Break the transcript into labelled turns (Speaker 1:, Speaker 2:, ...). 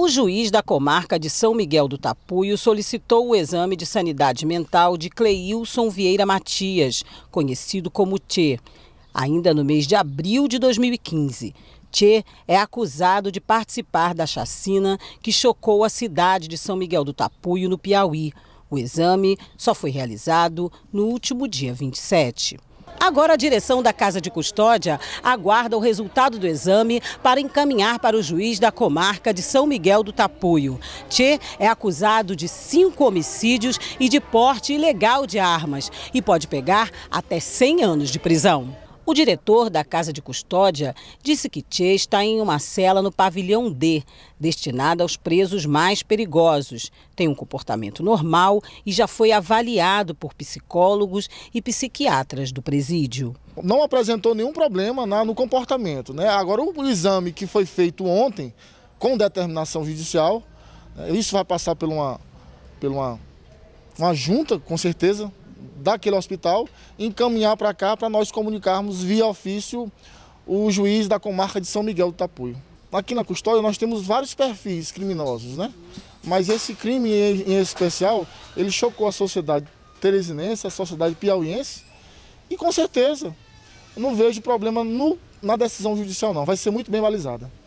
Speaker 1: O juiz da comarca de São Miguel do Tapuio solicitou o exame de sanidade mental de Cleilson Vieira Matias, conhecido como Tchê, ainda no mês de abril de 2015. Tchê é acusado de participar da chacina que chocou a cidade de São Miguel do Tapuio, no Piauí. O exame só foi realizado no último dia 27. Agora a direção da Casa de Custódia aguarda o resultado do exame para encaminhar para o juiz da comarca de São Miguel do Tapuio. Tchê é acusado de cinco homicídios e de porte ilegal de armas e pode pegar até 100 anos de prisão. O diretor da Casa de Custódia disse que Tchê está em uma cela no pavilhão D, destinada aos presos mais perigosos. Tem um comportamento normal e já foi avaliado por psicólogos e psiquiatras do presídio.
Speaker 2: Não apresentou nenhum problema no comportamento. Né? Agora, o exame que foi feito ontem, com determinação judicial, né, isso vai passar por uma, por uma, uma junta, com certeza, daquele hospital, encaminhar para cá para nós comunicarmos via ofício o juiz da comarca de São Miguel do Tapuio. Aqui na custódia nós temos vários perfis criminosos, né? Mas esse crime em especial, ele chocou a sociedade teresinense, a sociedade piauiense, e com certeza não vejo problema no, na decisão judicial não, vai ser muito bem balizada.